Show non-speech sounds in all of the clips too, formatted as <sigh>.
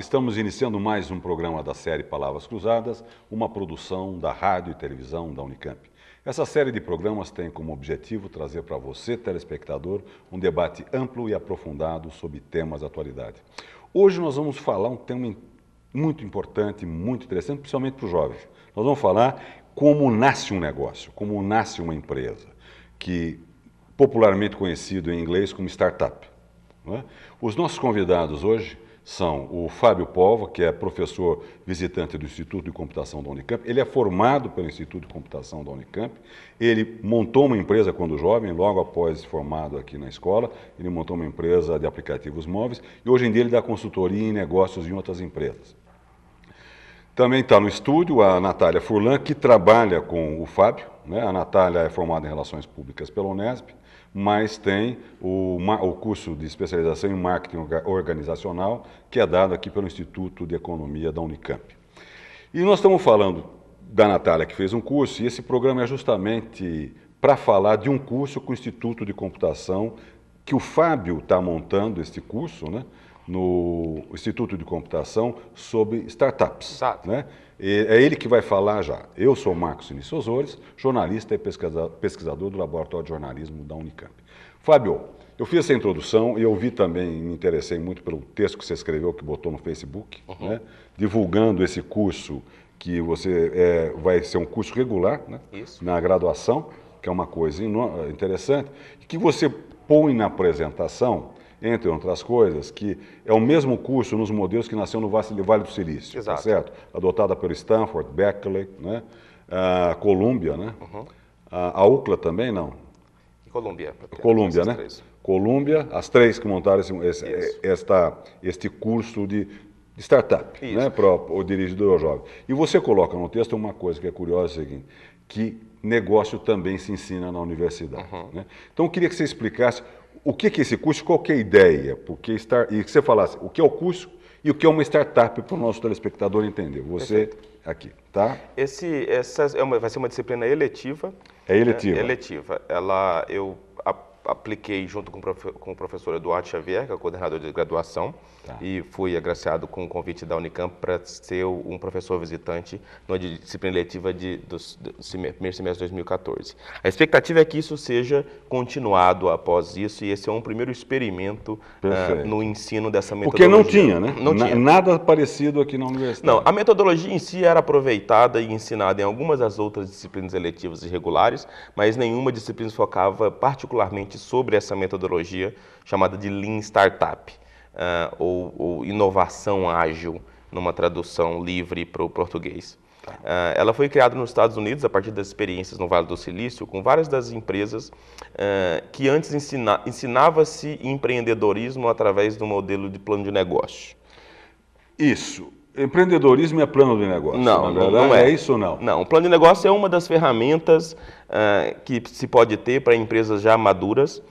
estamos iniciando mais um programa da série Palavras Cruzadas, uma produção da Rádio e Televisão da Unicamp. Essa série de programas tem como objetivo trazer para você, telespectador, um debate amplo e aprofundado sobre temas da atualidade. Hoje nós vamos falar um tema muito importante, muito interessante, principalmente para os jovens. Nós vamos falar como nasce um negócio, como nasce uma empresa, que popularmente conhecido em inglês como startup. É? Os nossos convidados hoje são o Fábio Povo, que é professor visitante do Instituto de Computação da Unicamp. Ele é formado pelo Instituto de Computação da Unicamp. Ele montou uma empresa quando jovem, logo após formado aqui na escola. Ele montou uma empresa de aplicativos móveis e hoje em dia ele dá consultoria em negócios em outras empresas. Também está no estúdio a Natália Furlan, que trabalha com o Fábio. Né? A Natália é formada em Relações Públicas pela Unesp mas tem o, o curso de especialização em marketing organizacional, que é dado aqui pelo Instituto de Economia da Unicamp. E nós estamos falando da Natália, que fez um curso, e esse programa é justamente para falar de um curso com o Instituto de Computação, que o Fábio está montando este curso, né? no Instituto de Computação sobre startups. Exato. Né? É ele que vai falar já. Eu sou Marcos Sinistro Osores, jornalista e pesquisador do Laboratório de Jornalismo da Unicamp. Fábio, eu fiz essa introdução e eu vi também, me interessei muito pelo texto que você escreveu, que botou no Facebook, uhum. né? divulgando esse curso que você é, vai ser um curso regular né? na graduação, que é uma coisa interessante, que você põe na apresentação entre outras coisas, que é o mesmo curso nos modelos que nasceu no Vale do Silício, tá Exato. Tá certo? Adotada pelo Stanford, Berkeley, né? a ah, Colômbia, né? Uhum. Ah, a UCLA também, não? Colômbia. Colômbia, né? Três. Colômbia, as três que montaram esse, esse esta, este curso de startup, né? Isso. né, para o dirigidor jovem. E você coloca no texto uma coisa que é curiosa, é o seguinte, que negócio também se ensina na universidade. Uhum. Né? Então, eu queria que você explicasse o que, que é esse curso, qual que é a ideia? Porque estar, e que você falasse o que é o curso e o que é uma startup para o nosso telespectador entender. Você Perfeito. aqui, tá? Esse, essa é uma, vai ser uma disciplina eletiva. É eletiva. É, eletiva. Ela, eu a, apliquei junto com, com o professor Eduardo Xavier, que é o coordenador de graduação, tá. e fui agraciado com o um convite da Unicamp para ser um professor visitante na disciplina letiva de, do, do primeiro semestre de 2014. A expectativa é que isso seja continuado após isso, e esse é um primeiro experimento uh, no ensino dessa metodologia. Porque não tinha, né? Não tinha. Nada parecido aqui na universidade. Não, a metodologia em si era aproveitada e ensinada em algumas das outras disciplinas eletivas irregulares, mas nenhuma disciplina focava particularmente justamente sobre essa metodologia chamada de Lean Startup, uh, ou, ou, inovação ágil, numa tradução livre para o português. Uh, ela foi criada nos Estados Unidos a partir das experiências no Vale do Silício com várias das empresas uh, que antes ensina, ensinava-se empreendedorismo através do modelo de plano de negócio. Isso. Empreendedorismo é plano de negócio? Não, não, não, é. é isso ou não? Não, o plano de negócio é uma das ferramentas uh, que se pode ter para empresas já maduras uh,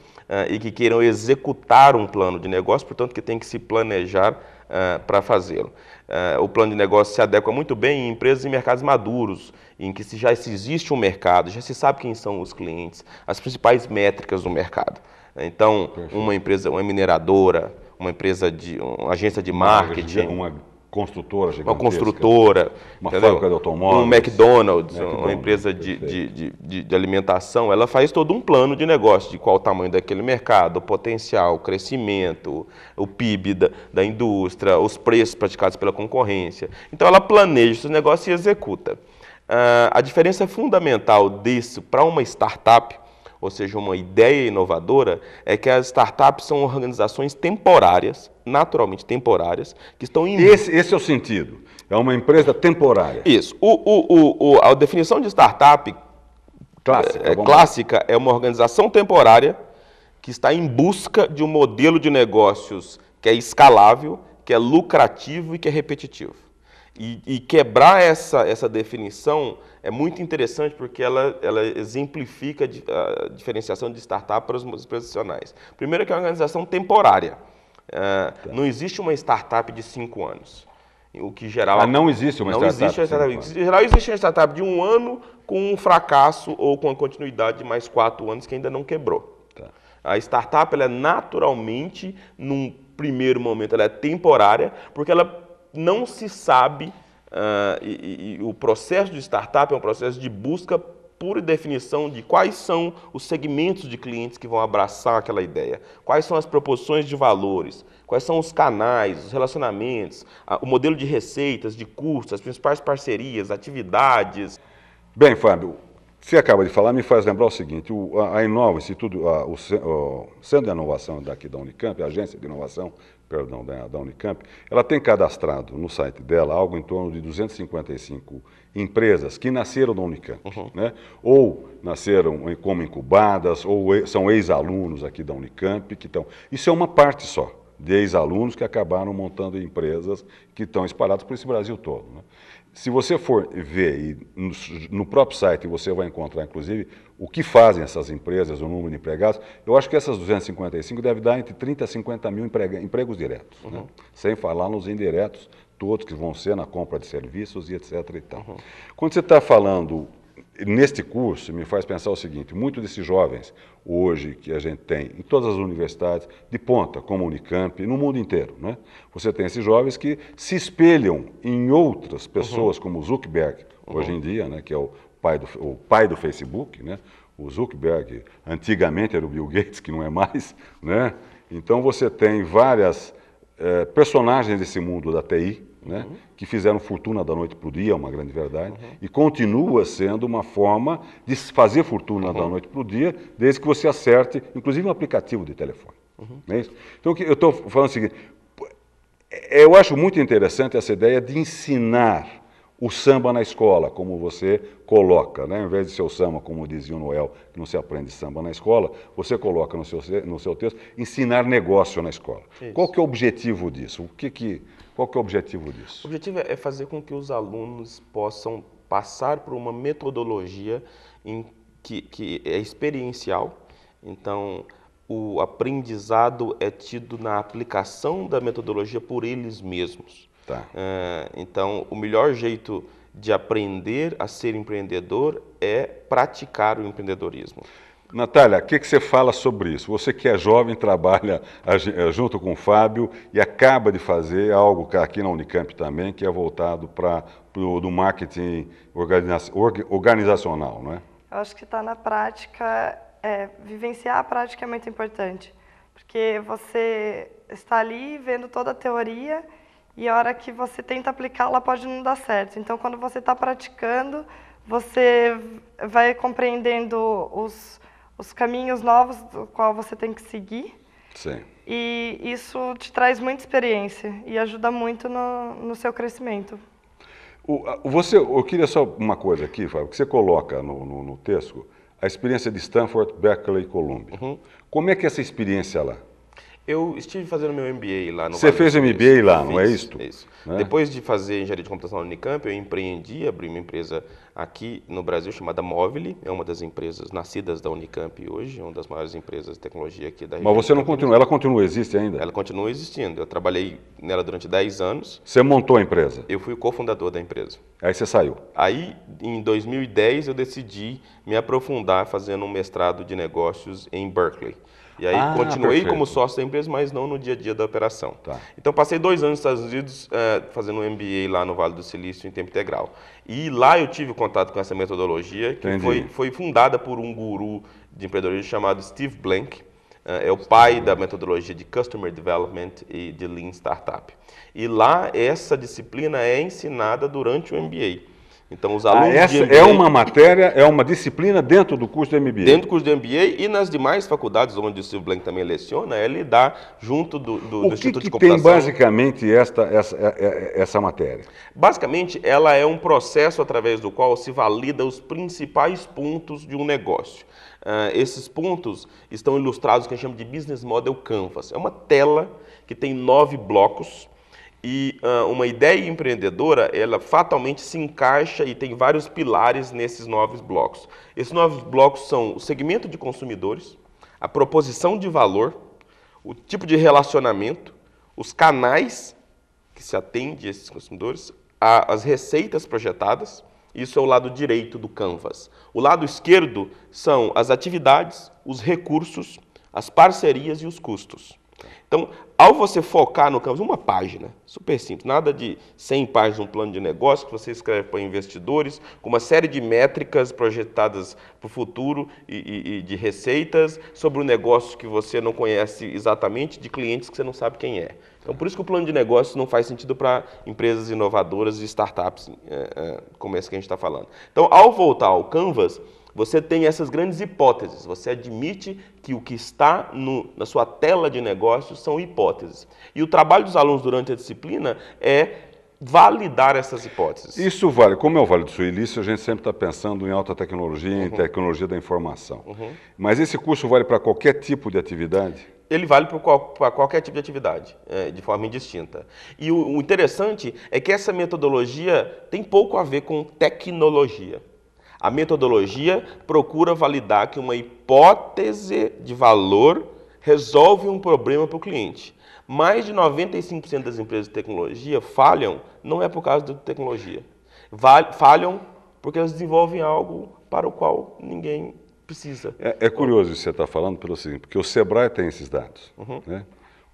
e que queiram executar um plano de negócio, portanto, que tem que se planejar Uh, para fazê-lo. Uh, o plano de negócio se adequa muito bem em empresas e mercados maduros, em que se já se existe um mercado, já se sabe quem são os clientes, as principais métricas do mercado. Então, uma empresa, uma mineradora, uma empresa de uma agência de marketing, uma, construtora gigantesca. Uma construtora. Uma entendeu? fábrica de automóveis. Um McDonald's, McDonald's né, uma empresa é de, de, de, de, alimentação. Ela faz todo um plano de negócio, de qual o tamanho daquele mercado, o potencial, o crescimento, o PIB da, da indústria, os preços praticados pela concorrência. Então ela planeja esse negócio e executa. Uh, a diferença fundamental disso para uma startup ou seja, uma ideia inovadora, é que as startups são organizações temporárias, naturalmente temporárias, que estão em. Esse, esse é o sentido. É uma empresa temporária. Isso. O, o, o, a definição de startup clássica é, clássica é uma organização temporária que está em busca de um modelo de negócios que é escalável, que é lucrativo e que é repetitivo. E, e, quebrar essa, essa definição é muito interessante porque ela, ela exemplifica a diferenciação de startup para os profissionais Primeiro que é uma organização temporária. Uh, tá. Não existe uma startup de cinco anos. O que geral. Ah, não existe uma não startup. Existe uma startup. Em geral, existe uma startup de um ano com um fracasso ou com a continuidade de mais quatro anos que ainda não quebrou. Tá. A startup, ela é naturalmente, num primeiro momento, ela é temporária, porque ela não se sabe, uh, e, e, o processo de startup é um processo de busca por definição de quais são os segmentos de clientes que vão abraçar aquela ideia, quais são as proposições de valores, quais são os canais, os relacionamentos, o modelo de receitas, de custos, as principais parcerias, atividades. Bem, Fábio, você acaba de falar, me faz lembrar o seguinte: o, a, Inova, o, o Centro de Inovação daqui da Unicamp, a agência de inovação perdão, da, da Unicamp, ela tem cadastrado no site dela algo em torno de 255 empresas que nasceram da Unicamp, uhum. né? ou nasceram como incubadas, ou são ex-alunos aqui da Unicamp que estão. Isso é uma parte só de ex-alunos que acabaram montando empresas que estão espalhadas por esse Brasil todo. Né? Se você for ver no, no, próprio site você vai encontrar, inclusive, o que fazem essas empresas, o número de empregados, eu acho que essas 255 deve dar entre 30 a 50 mil empregos diretos, né? uhum. né? sem falar nos indiretos, todos que vão ser na compra de serviços e etc. E tal. Uhum. Quando você está falando neste curso me faz pensar o seguinte: muitos desses jovens hoje que a gente tem em todas as universidades de ponta, como Unicamp, no mundo inteiro, né? Você tem esses jovens que se espelham em outras pessoas, uhum. como o Zuckerberg uhum. hoje em dia, né? Que é o pai do o pai do Facebook, né? O Zuckerberg antigamente era o Bill Gates, que não é mais, né? Então você tem várias eh, personagens desse mundo da TI né? Uhum. que fizeram fortuna da noite para o dia, é uma grande verdade, uhum. e continua sendo uma forma de fazer fortuna uhum. da noite para o dia, desde que você acerte, inclusive um aplicativo de telefone. Não é isso? Então, eu estou falando é o seguinte, é, eu acho muito interessante essa ideia de ensinar o samba na escola, como você coloca, né? ao invés de ser o samba, como dizia o Noel, que não se aprende samba na escola, você coloca no seu, no seu texto, ensinar negócio na escola. Isso. Qual que é o objetivo disso? O que que qual que é o objetivo disso? O objetivo é, é fazer com que os alunos possam passar por uma metodologia em que, que é experiencial. Então, o aprendizado é tido na aplicação da metodologia por eles mesmos. Tá. Uh, então, o melhor jeito de aprender a ser empreendedor é praticar o empreendedorismo. Natália, o que, que, você fala sobre isso? Você que é jovem, trabalha eh, junto com o Fábio e acaba de fazer algo aqui na Unicamp também, que é voltado para o marketing organizacional, não é? Eu acho que está na prática, é, vivenciar a prática é muito importante, porque você está ali vendo toda a teoria e a hora que você tenta aplicar, ela pode não dar certo. Então, quando você está praticando, você vai compreendendo os os caminhos novos do qual você tem que seguir. Sim. E isso te traz muita experiência e ajuda muito no, no seu crescimento. O, você, eu queria só uma coisa aqui, Fábio, que você coloca no, no, no texto, a experiência de Stanford, Berkeley e Columbia. Uhum. Como é que é essa experiência lá? Eu estive fazendo meu MBA lá no Você vale fez MBA lá, não é isso? isso. Né? Depois de fazer engenharia de computação na Unicamp, eu empreendi, abri uma empresa aqui no Brasil chamada Mobile, é uma das empresas nascidas da Unicamp hoje, é uma das maiores empresas de tecnologia aqui da região. Mas você não continua, ela continua, existe ainda? Ela continua existindo. Eu trabalhei nela durante 10 anos. Você montou a empresa? Eu fui o cofundador da empresa. Aí você saiu? Aí, em 2010, eu decidi me aprofundar fazendo um mestrado de negócios em Berkeley. E aí ah, continuei perfeito. como sócio da empresa, mas não no dia a dia da operação. Tá. Então passei dois anos nos Estados Unidos eh, fazendo um MBA lá no Vale do Silício em tempo integral. E lá eu tive contato com essa metodologia que foi, foi fundada por um guru de empreendedorismo chamado Steve Blank. Eh, é o pai da metodologia de Customer Development e de Lean Startup. E lá essa disciplina é ensinada durante o MBA. Então, os ah, alunos. Ah, essa MBA, é uma matéria, é uma disciplina dentro do curso de MBA. Dentro do curso de MBA e nas demais faculdades onde o Silvio Blank também leciona, ele é dá junto do, do, o do que Instituto que de Computação. tem basicamente esta, essa, é, é, essa matéria? Basicamente, ela é um processo através do qual se valida os principais pontos de um negócio. Uh, esses pontos estão ilustrados que a gente chama de Business Model Canvas. É uma tela que tem nove blocos e uh, uma ideia empreendedora, ela fatalmente se encaixa e tem vários pilares nesses novos blocos. Esses novos blocos são o segmento de consumidores, a proposição de valor, o tipo de relacionamento, os canais que se atende a esses consumidores, a, as receitas projetadas. Isso é o lado direito do canvas. O lado esquerdo são as atividades, os recursos, as parcerias e os custos. Então, ao você focar no Canvas, uma página, super simples, nada de 100 páginas, um plano de negócio que você escreve para investidores, com uma série de métricas projetadas para o futuro e, e, e de receitas sobre o um negócio que você não conhece exatamente, de clientes que você não sabe quem é. Então, por isso que o plano de negócio não faz sentido para empresas inovadoras e startups, é, é, como essa que a gente está falando. Então, ao voltar ao Canvas, você tem essas grandes hipóteses. Você admite que o que está no, na sua tela de negócios são hipóteses. E o trabalho dos alunos durante a disciplina é validar essas hipóteses. Isso vale, como é o Vale do Suilício, a gente sempre está pensando em alta tecnologia, em uhum. tecnologia da informação. Uhum. Mas esse curso vale para qualquer tipo de atividade? Ele vale para qualquer tipo de atividade, é, de forma indistinta. E o interessante é que essa metodologia tem pouco a ver com tecnologia. A metodologia procura validar que uma hipótese de valor resolve um problema para o cliente. Mais de 95% das empresas de tecnologia falham, não é por causa da tecnologia. Falham porque elas desenvolvem algo para o qual ninguém precisa. É, é curioso isso que você está falando, pelo seguinte, porque o Sebrae tem esses dados. Uhum. Né?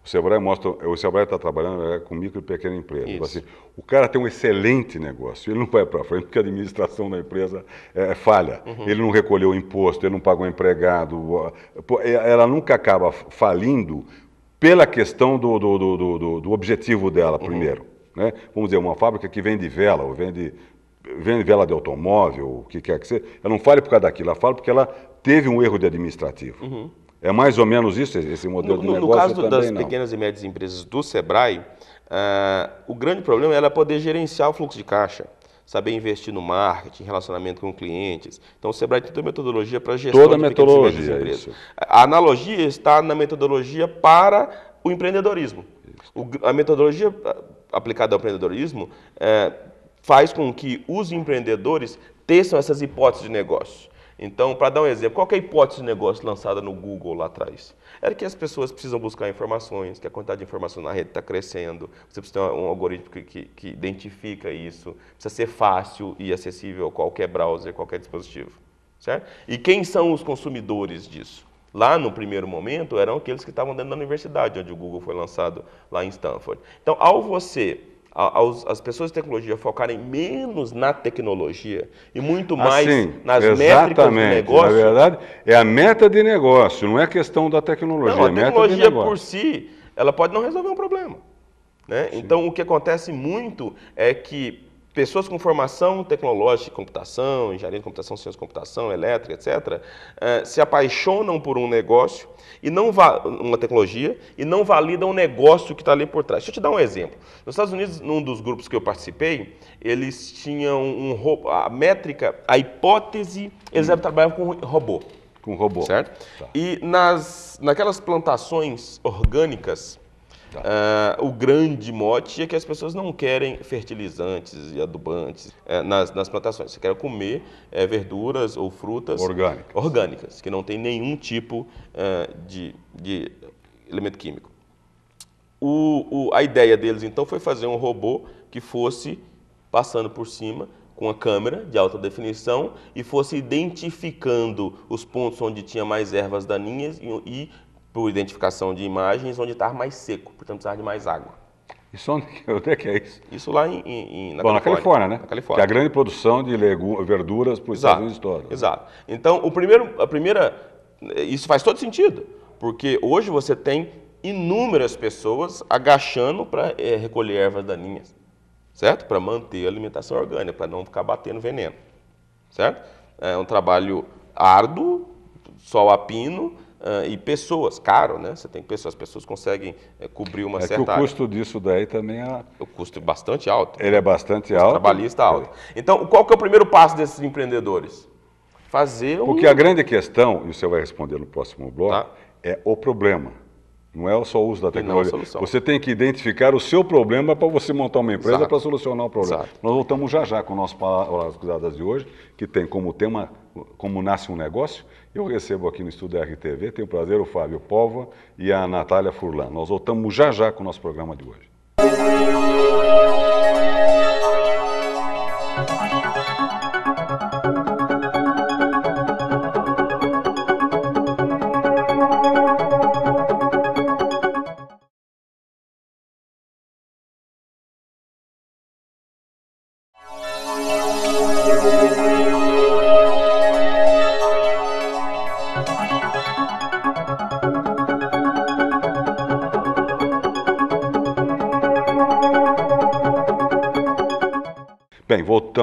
O Sebrae mostra, o Sebrae está trabalhando é, com micro e pequena empresa. Então, assim, o cara tem um excelente negócio, ele não vai para frente porque a administração da empresa é, é falha. Uhum. Ele não recolheu imposto, ele não pagou empregado. É, ela nunca acaba falindo pela questão do, do, do, do, do objetivo dela, uhum. primeiro. Uhum. Né? Vamos dizer, uma fábrica que vende vela ou vende, vende vela de automóvel, o que quer que seja, ela não fale por causa daquilo, ela fala porque ela teve um erro de administrativo. Uhum. É mais ou menos isso, esse modelo no, de negócio? No caso também, das não. pequenas e médias empresas do Sebrae, uh, o grande problema é ela poder gerenciar o fluxo de caixa, saber investir no marketing, relacionamento com clientes. Então, o Sebrae tem toda a metodologia para gestão toda de a metodologia, pequenas e médias é empresas. Isso. A analogia está na metodologia para o empreendedorismo. O, a metodologia aplicada ao empreendedorismo uh, faz com que os empreendedores teçam essas hipóteses de negócio. Então, para dar um exemplo, qual é a hipótese de negócio lançada no Google lá atrás? Era que as pessoas precisam buscar informações, que a quantidade de informação na rede está crescendo, você precisa ter um algoritmo que, que, que, identifica isso, precisa ser fácil e acessível a qualquer browser, qualquer dispositivo. Certo? E quem são os consumidores disso? Lá no primeiro momento eram aqueles que estavam dentro da universidade, onde o Google foi lançado lá em Stanford. Então, ao você as pessoas de tecnologia focarem menos na tecnologia e muito ah, mais assim, nas métricas de negócio. Na verdade, é a meta de negócio, não é questão da tecnologia. Não, a é tecnologia por si, ela pode não resolver um problema. Né? Então, o que acontece muito é que pessoas com formação tecnológica, computação, engenharia de computação, ciência de computação, elétrica, etc., eh, se apaixonam por um negócio, e não uma tecnologia, e não validam o negócio que está ali por trás. Deixa eu te dar um exemplo. Nos Estados Unidos, num dos grupos que eu participei, eles tinham um robô, a métrica, a hipótese, eles hum. trabalhavam com robô. Com robô. Certo? Tá. E nas, naquelas plantações orgânicas, Tá. Uh, o grande mote é que as pessoas não querem fertilizantes e adubantes é, nas, nas plantações. Você quer comer é, verduras ou frutas orgânicas. orgânicas, que não tem nenhum tipo uh, de, de elemento químico. O, o, a ideia deles então foi fazer um robô que fosse passando por cima com a câmera de alta definição e fosse identificando os pontos onde tinha mais ervas daninhas e, e por identificação de imagens, onde estava tá mais seco, portanto precisava de mais água. Isso onde, <laughs> é que é isso? Isso lá em, em, na, Bom, Califórnia, na Califórnia, né? Na Califórnia. Que é a grande produção de verduras para os Estados Unidos todos. Né? Exato. Então, o primeiro, a primeira, isso faz todo sentido, porque hoje você tem inúmeras pessoas agachando para é, eh, recolher ervas daninhas, certo? Para manter a alimentação orgânica, para não ficar batendo veneno, certo? É um trabalho árduo, sol a pino, Uh, e pessoas, caro, né? Você tem pessoas, as pessoas conseguem é, cobrir uma é certa. Que o custo área. disso daí também é. O custo é bastante alto. Ele é bastante alto. Trabalhista alto. Então, qual que é o primeiro passo desses empreendedores? Fazer o. Porque a grande questão, e o senhor vai responder no próximo bloco, tá. é o problema. Não é só o uso da é tecnologia. Você tem que identificar o seu problema para você montar uma empresa para solucionar o problema. Exato. Nós voltamos já já com o nosso Palavras de hoje, que tem como tema como nasce um negócio, eu recebo aqui no Estúdio RTV, tenho o prazer, o Fábio Pova e a Natália Furlan. Nós voltamos já já com o nosso programa de hoje.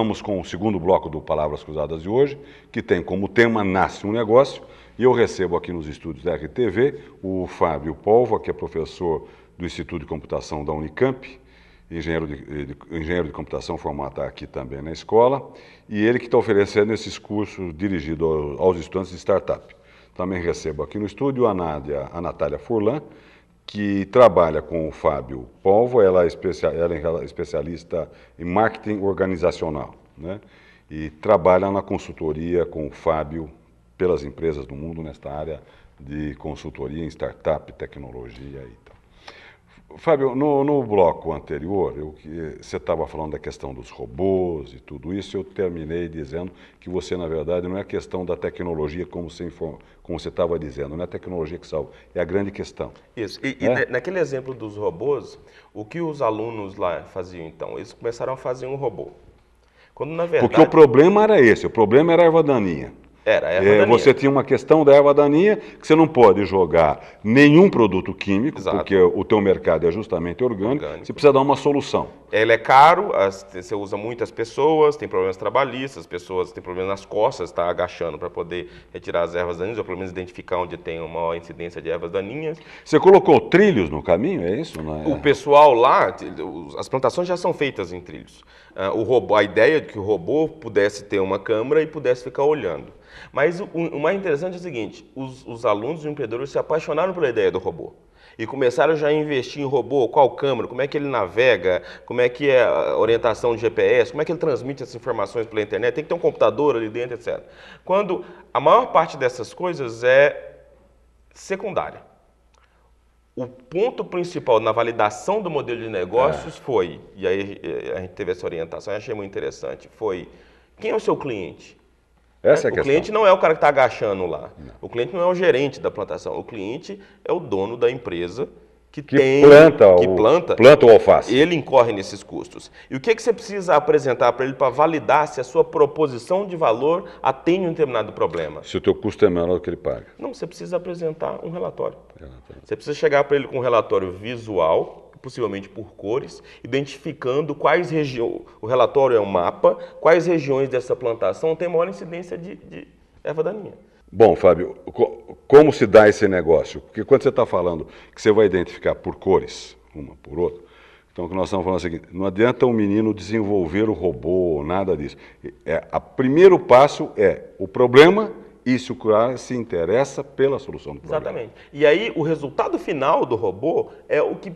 vamos com o segundo bloco do Palavras Cruzadas de hoje, que tem como tema Nasce um Negócio. E eu recebo aqui nos estúdios da RTV o Fábio Polva, que é professor do Instituto de Computação da Unicamp, engenheiro de, eh, de engenheiro de computação formado aqui também na escola, e ele que está oferecendo esses cursos dirigidos aos estudantes de startup. Também recebo aqui no estúdio a, Nádia, a Natália Furlan, que trabalha com o Fábio Polvo, ela é, é especialista em marketing organizacional, né? e trabalha na consultoria com o Fábio pelas empresas do mundo nesta área de consultoria em startup, tecnologia e Fábio, no, no, bloco anterior, eu, você estava falando da questão dos robôs e tudo isso, eu terminei dizendo que você, na verdade, não é questão da tecnologia, como você estava dizendo, não é a tecnologia que salva, é a grande questão. Isso, e, e, né? naquele exemplo dos robôs, o que os alunos lá faziam então? Eles começaram a fazer um robô. Quando, na verdade... Porque o problema era esse, o problema era a erva daninha. Era, é, você tinha uma questão da erva daninha que você não pode jogar nenhum produto químico, Exato. porque o teu mercado é justamente orgânico, orgânico, você precisa dar uma solução. Ele é caro, você usa muitas pessoas, tem problemas trabalhistas, as pessoas têm problemas nas costas, está agachando para poder retirar as ervas daninhas, ou pelo menos identificar onde tem uma maior incidência de ervas daninhas. Você colocou trilhos no caminho, é isso? É? O pessoal lá, as plantações já são feitas em trilhos. Ah, o robô, a ideia de que o robô pudesse ter uma câmera e pudesse ficar olhando. Mas o, o, mais interessante é o seguinte: os, os alunos e os empreendedores se apaixonaram pela ideia do robô e começaram já a investir em robô, qual câmera, como é que ele navega, como é que é a orientação de GPS, como é que ele transmite essas informações pela internet, tem que ter um computador ali dentro, etc. Quando a maior parte dessas coisas é secundária. O ponto principal na validação do modelo de negócios é. foi, e aí eh, a gente teve essa orientação, eu achei muito interessante, foi quem é o seu cliente? Né? Essa é a o questão. cliente não é o cara que está agachando lá. Não. O cliente não é o gerente da plantação. O cliente é o dono da empresa que, que tem, planta, que o, planta, planta o alface. Ele incorre nesses custos. E o que, é que você precisa apresentar para ele para validar se a sua proposição de valor atende um determinado problema? Se o teu custo é menor do que ele paga. Não, você precisa apresentar um relatório. relatório. Você precisa chegar para ele com um relatório visual, possivelmente por cores, identificando quais regiões, o relatório é um mapa, quais regiões dessa plantação tem maior incidência de, de erva daninha. Bom, Fábio, como se dá esse negócio? Porque quando você está falando que você vai identificar por cores, uma por outra, então o que nós estamos falando é o seguinte, não adianta um menino desenvolver o robô, ou nada disso. É, o primeiro passo é o problema e se o cara se interessa pela solução do problema. Exatamente. E aí o resultado final do robô é o que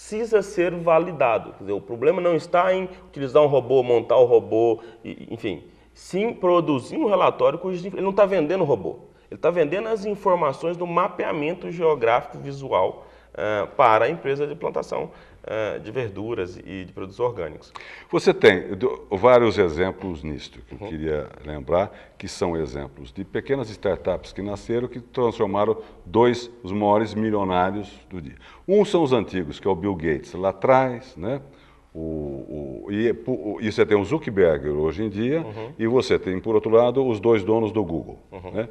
precisa ser validado. Dizer, o problema não está em utilizar um robô, montar o um robô, enfim, sim produzir um relatório cujo ele não está vendendo o robô. Ele está vendendo as informações do mapeamento geográfico visual uh, para a empresa de plantação é, de verduras e de produtos orgânicos. Você tem vários exemplos nisto que eu uhum. queria lembrar, que são exemplos de pequenas startups que nasceram que transformaram dois os maiores milionários do dia. Um são os antigos, que é o Bill Gates lá atrás, né? O, o, e, é o, e, você tem o Zuckerberg hoje em dia, uhum. e você tem, por outro lado, os dois donos do Google. Uhum. Né?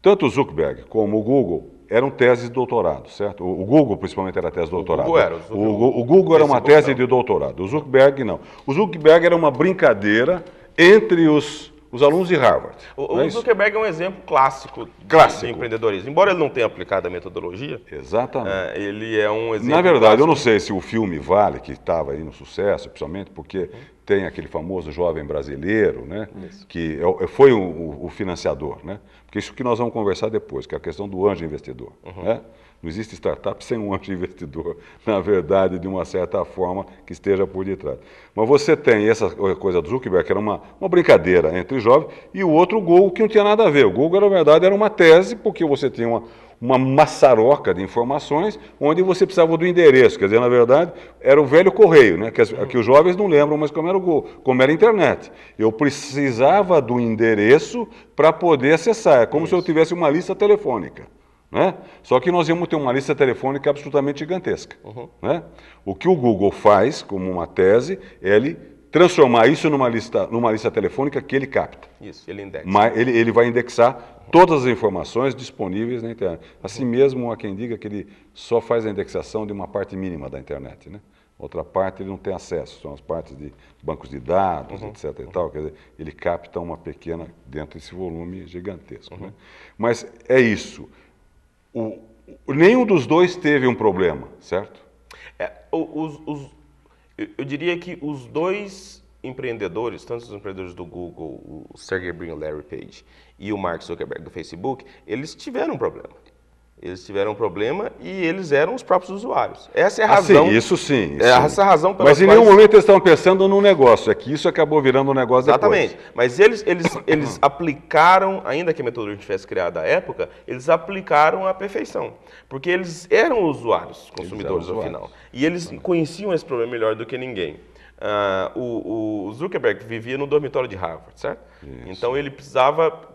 Tanto o Zuckerberg como o Google eram teses de doutorado, certo? O Google, principalmente, era tese de doutorado. O Google era, o o Google era uma é tese de doutorado, o Zuckerberg não. O Zuckerberg era uma brincadeira entre os, os alunos de Harvard. O, o é Zuckerberg é um exemplo clássico, clássico. De, empreendedorismo. Embora ele não tenha aplicado a metodologia, Exatamente. É, ele é um exemplo. Na verdade, clássico. eu não sei se o filme Vale, que estava aí no sucesso, principalmente porque tem aquele famoso jovem brasileiro, né? Isso. que é é, foi o, o, financiador, né? porque isso que nós vamos conversar depois, que é a questão do anjo investidor. Uhum. Né? Não existe startup sem um anjo investidor, <laughs> na verdade, de uma certa forma, que esteja por detrás. Mas você tem essa coisa do Zuckerberg, que era uma, uma brincadeira entre jovens, e o outro o Google, que não tinha nada a ver. O Google, na verdade, era uma tese, porque você tinha uma, uma maçaroca de informações, onde você precisava do endereço. Quer dizer, na verdade, era o velho correio, né? que, as, que os jovens não lembram, mas como era, o, como era a internet. Eu precisava do endereço para poder acessar. É como Isso. se eu tivesse uma lista telefônica. Né? Só que nós íamos ter uma lista telefônica absolutamente gigantesca. Uhum. Né? O que o Google faz, como uma tese, é ele transformar isso numa lista, numa lista telefônica que ele capta. Isso, ele indexa. Mas ele, ele vai indexar Todas as informações disponíveis na internet. Assim mesmo, há quem diga que ele só faz a indexação de uma parte mínima da internet, né? Outra parte ele não tem acesso, são as partes de bancos de dados, uhum. etc. E tal. Quer dizer, ele capta uma pequena dentro desse volume gigantesco. Né? Uhum. Né? Mas é isso. O, nenhum dos dois teve um problema, certo? É, os, os, eu diria que os dois empreendedores, tanto os empreendedores do Google, o Sergey Brin e o Larry Page, e o Mark Zuckerberg do Facebook, eles tiveram um problema. Eles tiveram um problema e eles eram os próprios usuários. Essa é a razão. Ah, sim, isso sim. É, isso. Essa é a razão pela Mas em quais... nenhum momento eles estavam pensando num negócio, é que isso acabou virando um negócio Exatamente. depois. Exatamente. Mas eles, eles, <coughs> eles aplicaram, ainda que a metodologia tivesse criada à época, eles aplicaram à perfeição. Porque eles eram usuários, consumidores eram usuários. final. E eles conheciam esse problema melhor do que ninguém. Uh, o, o, Zuckerberg vivia no dormitório de Harvard, certo? Isso. Então ele precisava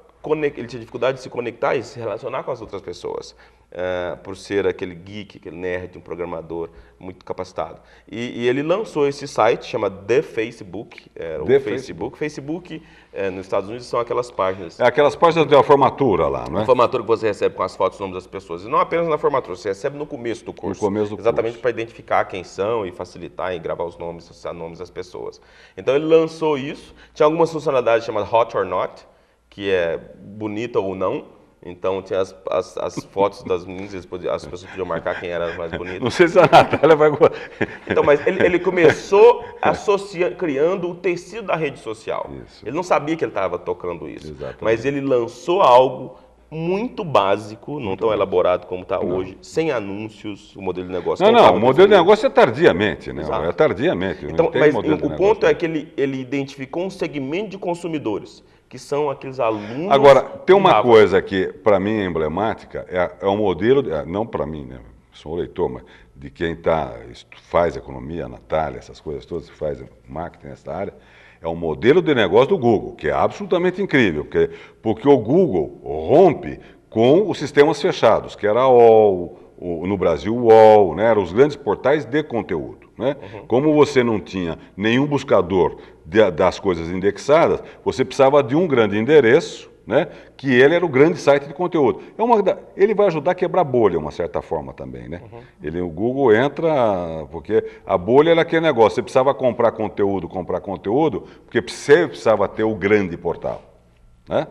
ele tinha dificuldade de se conectar e se relacionar com as outras pessoas, uh, por ser aquele geek, aquele nerd, um programador muito capacitado. E, e ele lançou esse site, chama The Facebook, é, o The Facebook. Facebook, Facebook é, nos Estados Unidos são aquelas páginas. É aquelas páginas de uma formatura lá, não é? Uma formatura que você recebe com as fotos e nomes das pessoas. E não apenas na formatura, você recebe no começo do curso. No começo do Exatamente para identificar quem são e facilitar e gravar os nomes, associar nomes das pessoas. Então ele lançou isso, tinha algumas funcionalidades chamadas Hot or Not, que é bonita ou não. Então tinha as, as, as fotos das meninas, as pessoas podiam marcar quem era mais bonita. Não sei se a Natália vai. Então, mas ele, ele começou associando, criando o tecido da rede social. Isso. Ele não sabia que ele estava tocando isso. Exatamente. Mas ele lançou algo muito básico, não muito tão bom. elaborado como está hoje, sem anúncios, o modelo de negócio. Não, não, o modelo de negócio é tardiamente, né? Exato. É tardiamente. Então, mas o ponto é que ele, ele identificou um segmento de consumidores que são aqueles alunos. Agora, tem uma coisa que para mim é emblemática, é, é um modelo, é, não para mim, né? Sou um leitor, mas de quem tá, faz economia, a Natália, essas coisas todas, faz marketing nessa área, é um modelo de negócio do Google, que é absolutamente incrível, porque, porque o Google rompe com os sistemas fechados, que era a OL, o, no Brasil o UOL, né? eram os grandes portais de conteúdo. Né? Uhum. Como você não tinha nenhum buscador de, das coisas indexadas, você precisava de um grande endereço, né? que ele era o grande site de conteúdo. É uma, ele vai ajudar a quebrar bolha, uma certa forma também. Né? Uhum. Ele, o Google entra, porque a bolha era aquele negócio, você precisava comprar conteúdo, comprar conteúdo, porque você precisava ter o grande portal. Né?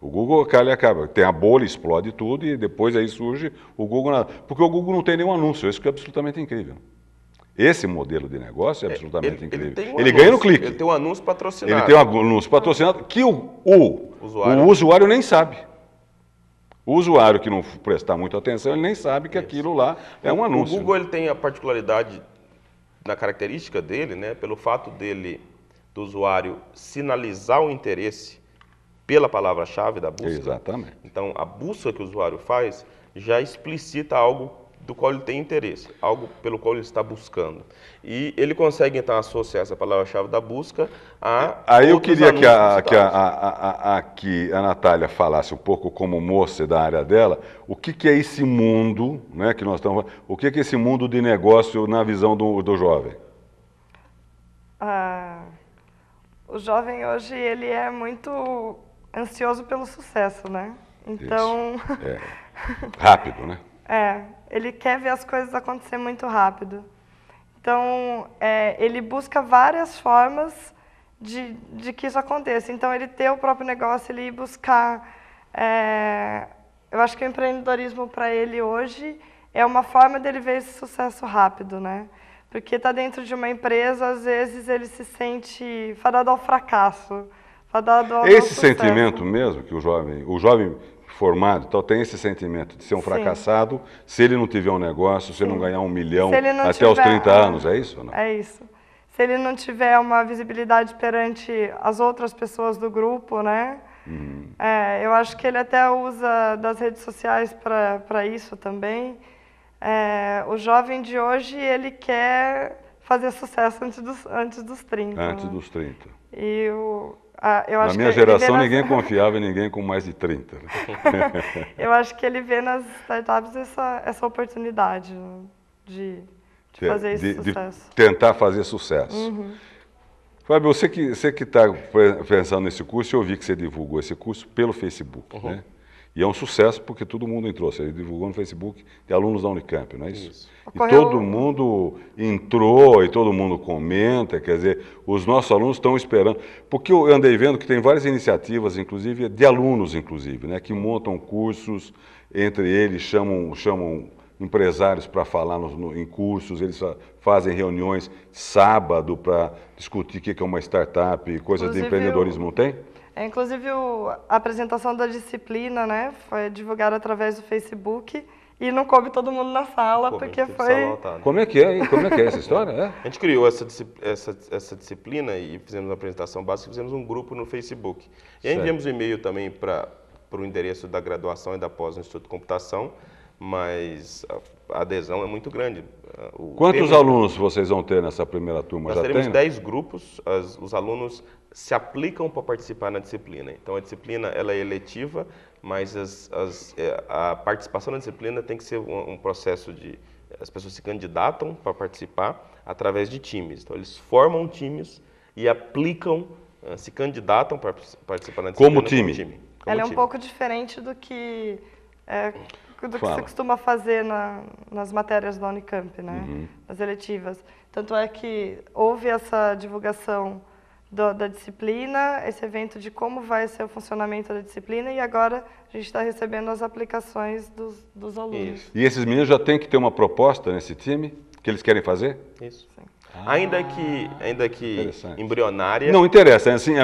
O Google cala e acaba. Tem a bolha, explode tudo e depois aí surge o Google. Porque o Google não tem nenhum anúncio, isso que é absolutamente incrível. Esse modelo de negócio é, é absolutamente ele, incrível. Ele, um ele anúncio, ganha no clique. Ele tem um anúncio patrocinado. Ele tem um anúncio patrocinado que o, o, usuário. o usuário nem sabe. O usuário que não prestar muita atenção, ele nem sabe que Isso. aquilo lá é um anúncio. O Google ele tem a particularidade na característica dele, né, pelo fato dele do usuário sinalizar o interesse pela palavra-chave da busca. Né? Exatamente. Então, a busca que o usuário faz já explicita algo do qual ele tem interesse, algo pelo qual ele está buscando. E ele consegue, então, associar essa palavra-chave da busca a. Aí eu queria que, a, que a, a, a, que a Natália falasse um pouco, como moça da área dela, o que, que é esse mundo né, que nós estamos o que, que é esse mundo de negócio na visão do, do jovem? Ah, o jovem hoje ele é muito ansioso pelo sucesso, né? Então. É. <laughs> Rápido, né? é. Ele quer ver as coisas acontecer muito rápido. Então, é, ele busca várias formas de, de que isso aconteça. Então, ele ter o próprio negócio, ele ir buscar. É, eu acho que o empreendedorismo para ele hoje é uma forma dele ver esse sucesso rápido, né? Porque está dentro de uma empresa, às vezes ele se sente fadado ao fracasso. Fadado esse sentimento mesmo que o jovem, o jovem formado, então tem esse sentimento de ser um Sim. fracassado se ele não tiver um negócio, se ele não ganhar um milhão até tiver, os 30 anos, é isso? Não? É isso. Se ele não tiver uma visibilidade perante as outras pessoas do grupo, né? Hum. É, eu acho que ele até usa das redes sociais para isso também. É, o jovem de hoje, ele quer fazer sucesso antes dos, antes dos 30. Antes né? dos 30. E o, ah, Na minha geração, nas... ninguém <laughs> confiava em ninguém com mais de 30. Né? <laughs> eu acho que ele vê nas startups essa, essa oportunidade de, de, fazer de, esse sucesso. De tentar fazer sucesso. Uhum. Fábio, você que está você que tá pensando nesse curso, eu vi que você divulgou esse curso pelo Facebook, uhum. né? E é um sucesso porque todo mundo entrou. Você divulgou no Facebook de alunos da Unicamp, não é isso? isso. E todo mundo entrou e todo mundo comenta. Quer dizer, os nossos alunos estão esperando. Porque eu andei vendo que tem várias iniciativas, inclusive de alunos, inclusive, né, que montam cursos, entre eles chamam, chamam empresários para falar no, no, em cursos, eles fazem reuniões sábado para discutir o que é uma startup, coisas Inclusive, de empreendedorismo, não tem? É, inclusive, o, a apresentação da disciplina né, foi divulgada através do Facebook. E não coube todo mundo na sala, porque foi. Como é que é, hein? Como é que é essa história? É? A gente criou essa, essa, essa disciplina e fizemos uma apresentação básica, fizemos um grupo no Facebook. E aí enviamos um e-mail também para o endereço da graduação e da pós no Instituto de Computação, mas ah, a adesão é muito grande. Ah, o Quantos alunos vocês vão ter nessa primeira turma? Nós Já teremos 10 grupos, as, os alunos se aplicam para participar na disciplina. Então a disciplina ela é eletiva, mas as, as, é, a participação na disciplina tem que ser um, um processo de... As pessoas se candidatam para participar através de times. Então eles formam times e aplicam, ah, se candidatam para participar na disciplina. Como time? Como time. Como ela é um pouco diferente do que... É do Fala. que você costuma fazer na, nas matérias da Unicamp, né? Uhum. Nas eletivas. Tanto é que houve essa divulgação do, da disciplina, esse evento de como vai ser o funcionamento da disciplina e agora a gente está recebendo as aplicações dos, dos alunos. Isso. E esses meninos já têm que ter uma proposta nesse time que eles querem fazer? Isso. Sim. Ah, ainda que, ainda que embrionária. Não interessa, é assim, é,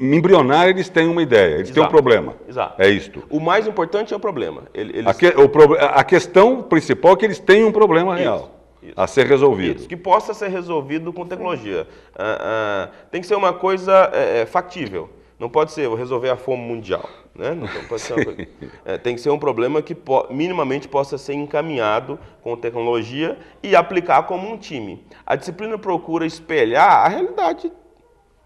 embrionária eles têm uma ideia, eles exato, têm um problema. Exato. É isto. O mais importante é o problema. Eles... A, que, o pro... a, questão principal é que eles têm um problema isso, real. Isso. A ser resolvido. Isso, que possa ser resolvido com tecnologia. Ah, ah, tem que ser uma coisa é, factível. Não pode ser, vou resolver a fome mundial. Né? Não pode ser uma <laughs> É, tem que ser um problema que minimamente possa ser encaminhado com tecnologia e aplicar como um time. A disciplina procura espelhar a realidade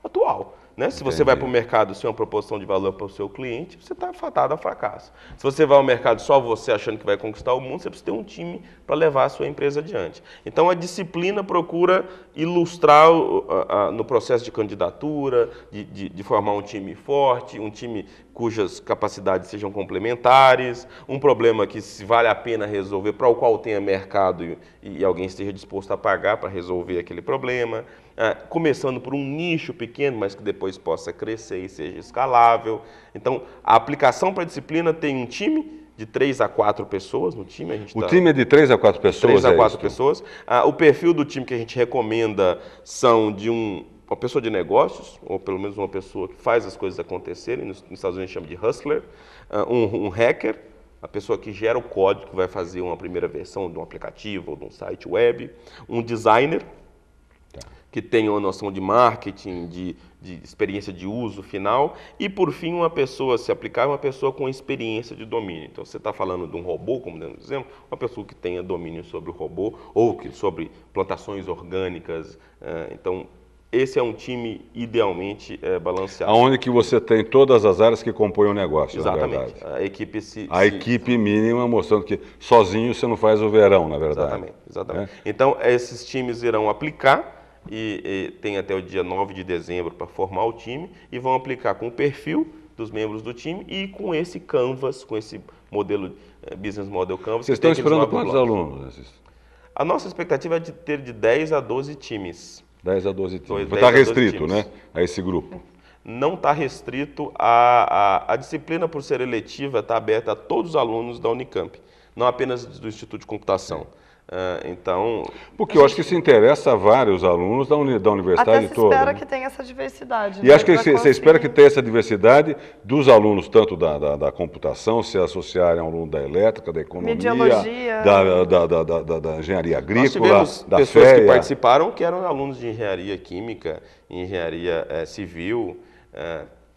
atual. Né? Se Entendi. você vai para o mercado sem é uma proposição de valor para o seu cliente, você está fatado ao fracasso. Se você vai ao mercado só você achando que vai conquistar o mundo, você precisa ter um time para levar a sua empresa adiante. Então, a disciplina procura ilustrar uh, uh, no processo de candidatura, de, de, de formar um time forte, um time cujas capacidades sejam complementares, um problema que se vale a pena resolver, para o qual tenha mercado e, e alguém esteja disposto a pagar para resolver aquele problema. É, começando por um nicho pequeno, mas que depois possa crescer e seja escalável. Então, a aplicação para a disciplina tem um time de três a quatro pessoas no time. A gente o tá... time é de três a quatro pessoas? três a é quatro pessoas. Ah, o perfil do time que a gente recomenda são de um uma pessoa de negócios, ou pelo menos uma pessoa que faz as coisas acontecerem, nos, Estados Unidos chama de hustler, ah, um, um, hacker, a pessoa que gera o código, que vai fazer uma primeira versão de um aplicativo ou de um site web, um designer, tá que tenham a noção de marketing, de, de experiência de uso final, e por fim uma pessoa se aplicar uma pessoa com experiência de domínio. Então você está falando de um robô, como dando exemplo, uma pessoa que tenha domínio sobre o robô ou que, sobre plantações orgânicas. Eh, então esse é um time idealmente é, balanceado. Aonde que você tem todas as áreas que compõem o negócio, Exatamente. A equipe se, A se... equipe mínima mostrando que sozinho você não faz o verão, na verdade. Exatamente. exatamente. É? Então, esses times irão aplicar e, e tem até o dia 9 de dezembro para formar o time e vão aplicar com o perfil dos membros do time e com esse canvas, com esse modelo eh, business model canvas. Vocês estão esperando quantos alunos? A nossa expectativa é de ter de 10 a 12 times. 10 a 12 times. Vai está restrito, né? A esse grupo. Não está restrito a, a, a, disciplina por ser eletiva está aberta a todos os alunos da Unicamp, não apenas do Instituto de Computação. Sim. Ah, então. Porque eu acho que isso interessa a vários alunos da, uni da universidade toda. Você espera né? que tenha essa diversidade. E né? acho que você espera que tenha essa diversidade dos alunos, tanto da, da, da computação, se associarem a um aluno da elétrica, da economia, Mediologia. Da, da, da, da, engenharia agrícola, Nós da pessoas féia. que participaram que eram alunos de engenharia química, engenharia é, civil, está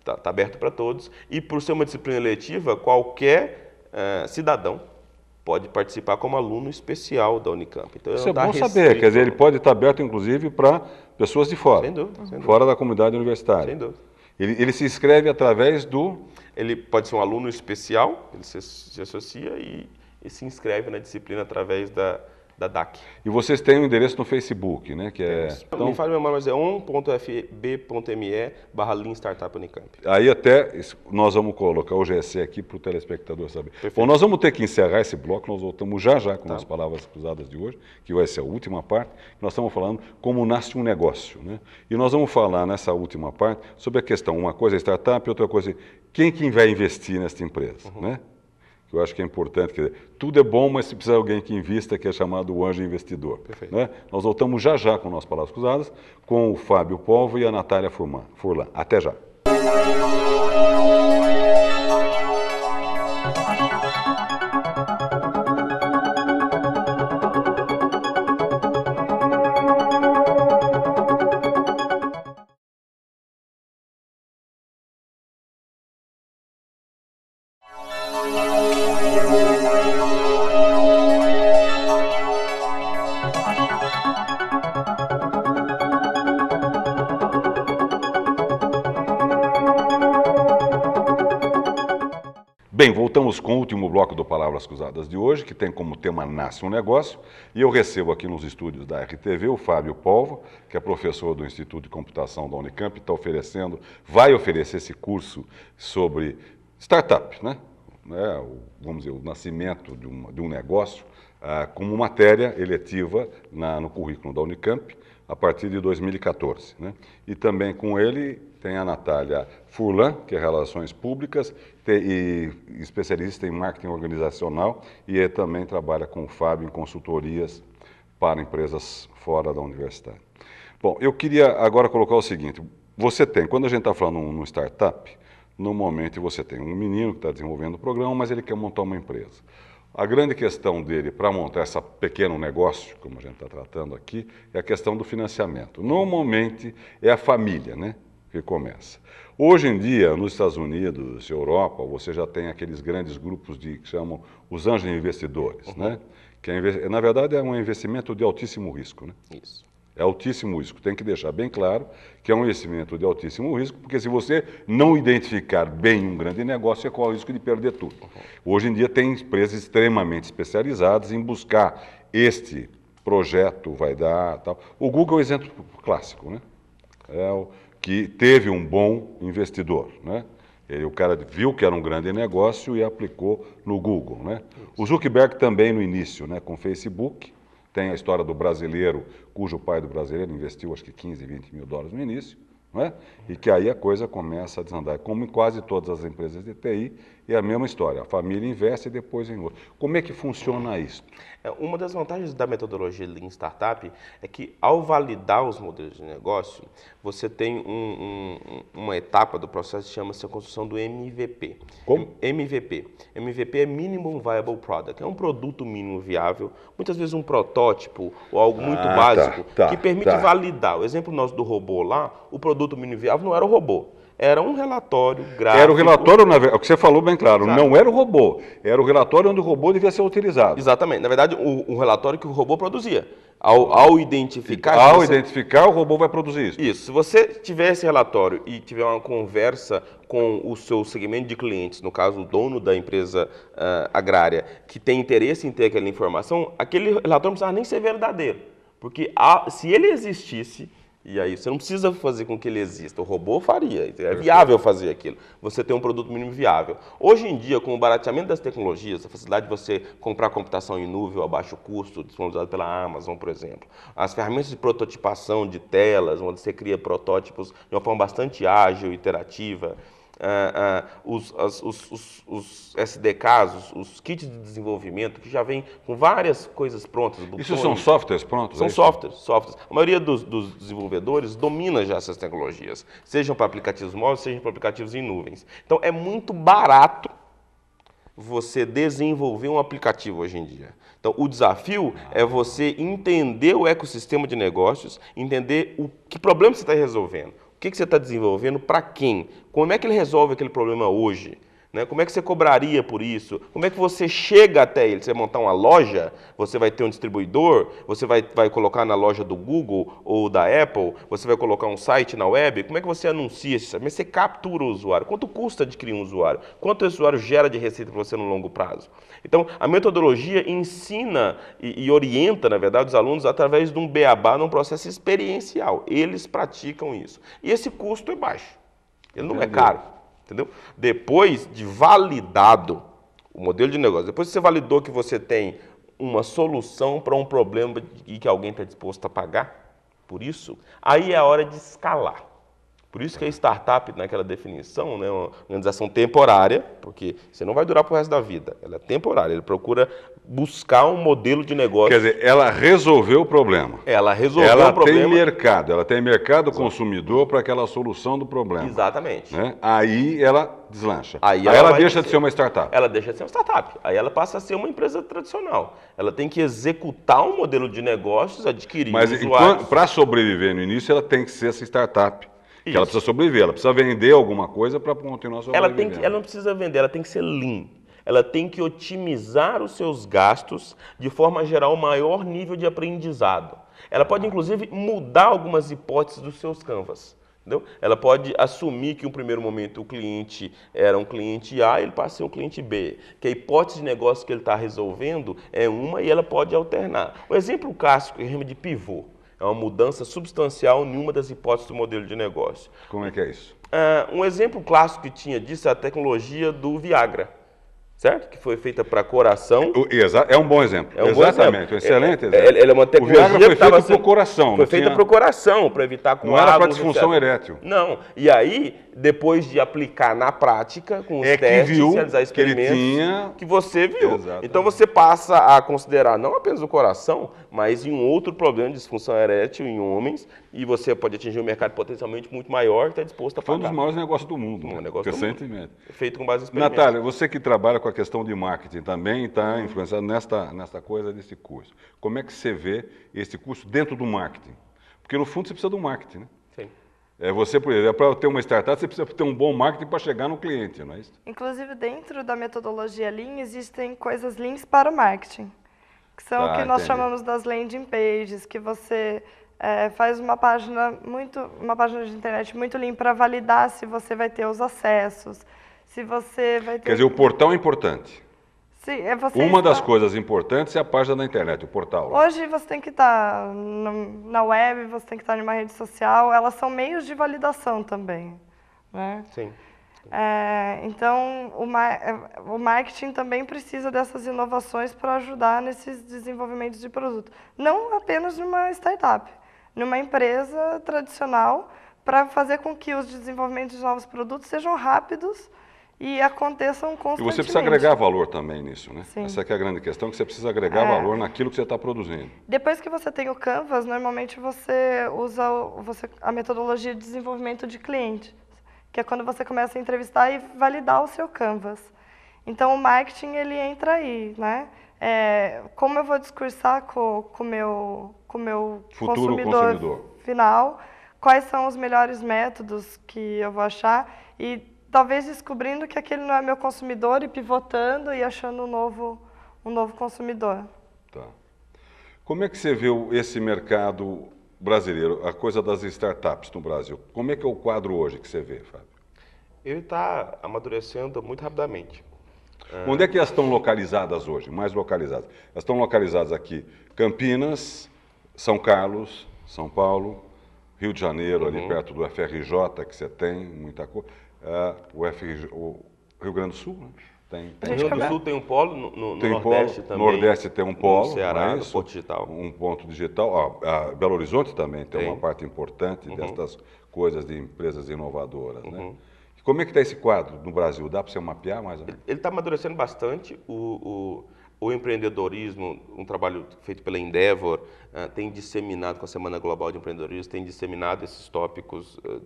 eh, é, tá aberto para todos. E por ser uma disciplina eletiva, qualquer é, cidadão pode participar como aluno especial da Unicamp. Então, Isso é bom saber, quer dizer, ele pode estar aberto inclusive para pessoas de fora, sem dúvida, sem fora dúvida. da comunidade universitária. Sem dúvida. Ele, ele, se inscreve através do... Ele pode ser um aluno especial, ele se, se associa e, e, se inscreve na disciplina através da, da DAC. E vocês têm um endereço no Facebook, né? Que é... Então... Me fale meu nome, mas é 1.fb.me barra Startup Unicamp. Aí até nós vamos colocar o GSE aqui para o telespectador saber. Perfeito. Bom, nós vamos ter que encerrar esse bloco, nós voltamos já já com tá. as palavras cruzadas de hoje, que vai ser a última parte. Nós estamos falando como nasce um negócio, né? E nós vamos falar nessa última parte sobre a questão, uma coisa é startup, outra coisa é quem que vai investir nesta empresa, uhum. né? que eu acho que é importante. Dizer, tudo é bom, mas se precisar alguém que invista, que é chamado o anjo investidor. Né? Nós voltamos já já com o nosso Palavras Cruzadas, com o Fábio Povo e a Natália Furlan. Até já. Bem, voltamos com o último bloco do Palavras Cruzadas de hoje, que tem como tema Nasce um Negócio. E eu recebo aqui nos estúdios da RTV o Fábio Polvo, que é professor do Instituto de Computação da Unicamp, está oferecendo, vai oferecer esse curso sobre startup, né? né? o, vamos dizer, o nascimento de, uma, de um negócio, ah, como matéria eletiva na, no currículo da Unicamp a partir de 2014. Né? E também com ele tem a Natália Furlan, que é Relações Públicas e especialista em marketing organizacional, e também trabalha com o Fábio em consultorias para empresas fora da universidade. Bom, eu queria agora colocar o seguinte: você tem, quando a gente está falando um startup, no momento você tem um menino que está desenvolvendo o programa, mas ele quer montar uma empresa. A grande questão dele para montar esse pequeno negócio, como a gente está tratando aqui, é a questão do financiamento. Normalmente é a família né, que começa. Hoje em dia, nos Estados Unidos, Europa, você já tem aqueles grandes grupos de, que chamam os anjos investidores, uhum. né? que é, na verdade é um investimento de altíssimo risco. Né? Isso. É altíssimo risco. Tem que deixar bem claro que é um investimento de altíssimo risco, porque se você não identificar bem um grande negócio, você é corre o risco de perder tudo. Hoje em dia tem empresas extremamente especializadas em buscar este projeto vai dar, tal. O Google é um exemplo clássico, né? É o que teve um bom investidor, né? Ele, o cara viu que era um grande negócio e aplicou no Google, né? O Zuckerberg também no início, né? Com o Facebook, tem a história do brasileiro cujo pai do brasileiro investiu acho que 15, 20 mil dólares no início, né? e que aí a coisa começa a desandar, como em quase todas as empresas de TI, é a mesma história, a família investe e depois em outro. Como é que funciona isso? É, uma das vantagens da metodologia Lean Startup é que, ao validar os modelos de negócio, você tem um, um, uma etapa do processo que chama-se a construção do MVP. Como? MVP. MVP é Minimum Viable Product. É um produto mínimo viável, muitas vezes um protótipo ou algo muito ah, tá, básico, tá, tá, que permite tá. validar. O exemplo nosso do robô lá, o produto mínimo viável não era o robô era um relatório gráfico. Era o relatório, na, é o que você falou bem claro, Exato. não era o robô, era o relatório onde o robô devia ser utilizado. Exatamente, na verdade, o, o relatório que o robô produzia. Ao, ao identificar... Ao você... identificar, o robô vai produzir isso. Isso, se você tiver esse relatório e tiver uma conversa com o seu segmento de clientes, no caso, o dono da empresa uh, agrária, que tem interesse em ter aquela informação, aquele relatório não precisava nem ser verdadeiro. Porque a, ah, se ele existisse e aí você não precisa fazer com que ele exista. O robô faria, é viável fazer aquilo. Você tem um produto mínimo viável. Hoje em dia, com o barateamento das tecnologias, a facilidade de você comprar computação em nuvem a baixo custo, disponibilizado pela Amazon, por exemplo, as ferramentas de prototipação de telas, onde você cria protótipos de uma forma bastante ágil, iterativa, ah, ah, os, as, os, os, os, SDKs, os, kits de desenvolvimento, que já vêm com várias coisas prontas. Botões. Isso são softwares prontos? São é softwares, softwares. A maioria dos, dos, desenvolvedores domina já essas tecnologias, sejam para aplicativos móveis, sejam para aplicativos em nuvens. Então é muito barato você desenvolver um aplicativo hoje em dia. Então, o desafio ah. é você entender o ecossistema de negócios, entender o que problema você está resolvendo que, que você está desenvolvendo, para quem, como é que ele resolve aquele problema hoje. Né? Como é que você cobraria por isso? Como é que você chega até ele? Você vai montar uma loja? Você vai ter um distribuidor? Você vai, vai colocar na loja do Google ou da Apple? Você vai colocar um site na web? Como é que você anuncia isso? Mas você captura o usuário. Quanto custa adquirir um usuário? Quanto esse usuário gera de receita para você no longo prazo? Então, a metodologia ensina e, e orienta, na verdade, os alunos através de um beabá, num processo experiencial. Eles praticam isso. E esse custo é baixo. Ele não é caro. Entendeu? Depois de validado o modelo de negócio, depois que você validou que você tem uma solução para um problema e que alguém está disposto a pagar por isso, aí é a hora de escalar. Por isso que a startup, naquela definição, né, uma organização temporária, porque você não vai durar para o resto da vida. Ela é temporária, ele procura buscar um modelo de negócio. Quer dizer, ela resolveu o problema. Ela resolveu ela o problema. Ela tem mercado, ela tem mercado Exato. consumidor para aquela solução do problema. Exatamente. Né? Aí ela deslancha. Aí, ela, Aí ela deixa ser. de ser uma startup. Ela deixa de ser uma startup. Aí ela passa a ser uma empresa tradicional. Ela tem que executar um modelo de negócios, adquirir Mas para sobreviver no início, ela tem que ser essa startup isso. ela precisa sobreviver, ela precisa vender alguma coisa para continuar sobrevivendo. Ela, tem que, ela não precisa vender, ela tem que ser lean. Ela tem que otimizar os seus gastos de forma a gerar o um maior nível de aprendizado. Ela pode, inclusive, mudar algumas hipóteses dos seus canvas. Entendeu? Ela pode assumir que, em um primeiro momento, o cliente era um cliente A e ele passa a ser um cliente B. Que a hipótese de negócio que ele está resolvendo é uma e ela pode alternar. O exemplo clássico em de pivô. É uma mudança substancial em uma das hipóteses do modelo de negócio. Como é que é isso? Uh, um exemplo clássico que tinha disso é a tecnologia do Viagra, certo? Que foi feita para coração. É, é um bom exemplo. É um Exatamente, bom exemplo. Um excelente é, exemplo. Ela, é uma tecnologia o Viagra foi feita para o coração. Foi feita tinha... para o coração, para evitar coágulos. Não era para disfunção erétil. Não. E aí, depois de aplicar na prática, com os é testes, que viu realizar experimentos, que, ele tinha... que você viu. Então, Exatamente. Então você passa a considerar não apenas o coração, mas em um outro problema de disfunção erétil em homens, e você pode atingir um mercado potencialmente muito maior que está disposto a pagar. Foi um dos maiores negócios do mundo, um né? negócio recentemente. Feito com base em Natália, você que trabalha com a questão de marketing também está influenciado nesta, nesta coisa desse curso. Como é que você vê esse curso dentro do marketing? Porque no fundo você precisa do marketing, né? Sim. É você, para é ter uma startup, você precisa ter um bom marketing para chegar no cliente, não é isso? Inclusive, dentro da metodologia Lean, existem coisas Lean para o marketing que são tá, o que ah, nós entendi. chamamos das landing pages, que você é, faz uma página muito, uma página de internet muito limpa para validar se você vai ter os acessos, se você vai ter... Quer dizer, o portal é importante. Sim, é você uma está... das coisas importantes é a página da internet, o portal. Lá. Hoje você tem que estar na web, você tem que estar em uma rede social, elas são meios de validação também. Né? Sim. É, então, o, o marketing também precisa dessas inovações para ajudar nesses desenvolvimentos de produto. Não apenas numa startup, numa empresa tradicional, para fazer com que os desenvolvimentos de novos produtos sejam rápidos e aconteçam constantemente. E você precisa agregar valor também nisso, né? Sim. Essa é, é a grande questão, que você precisa agregar é. valor naquilo que você está produzindo. Depois que você tem o Canvas, normalmente você usa você, a metodologia de desenvolvimento de cliente que é quando você começa a entrevistar e validar o seu canvas. Então, o marketing, ele entra aí, né? É, como eu vou discursar com o meu, com meu Futuro consumidor, consumidor final, quais são os melhores métodos que eu vou achar e talvez descobrindo que aquele não é meu consumidor e pivotando e achando um novo, um novo consumidor. Tá. Como é que você vê esse mercado brasileiro, a coisa das startups no Brasil. Como é que é o quadro hoje que você vê, Fábio? Ele está amadurecendo muito rapidamente. É. Onde é que elas estão localizadas hoje, mais localizadas? Elas estão localizadas aqui, Campinas, São Carlos, São Paulo, Rio de Janeiro, uhum. ali perto do FRJ que você tem, muita coisa. Uh, o, o Rio Grande do Sul, né? Tem, tem. Rio Grande do Sul tem um polo, no, no tem Nordeste polo, também. Nordeste tem um polo. É no Ceará, é ponto digital. Um ponto digital. Ah, Belo Horizonte também tem, tem. uma parte importante uhum. destas coisas de empresas inovadoras, né? uhum. né? Como é que está esse quadro no Brasil? Dá para você mapear mais? Ele está amadurecendo bastante. O, o, o, empreendedorismo, um trabalho feito pela Endeavor, uh, tem disseminado, com a Semana Global de Empreendedorismo, tem disseminado esses tópicos uh,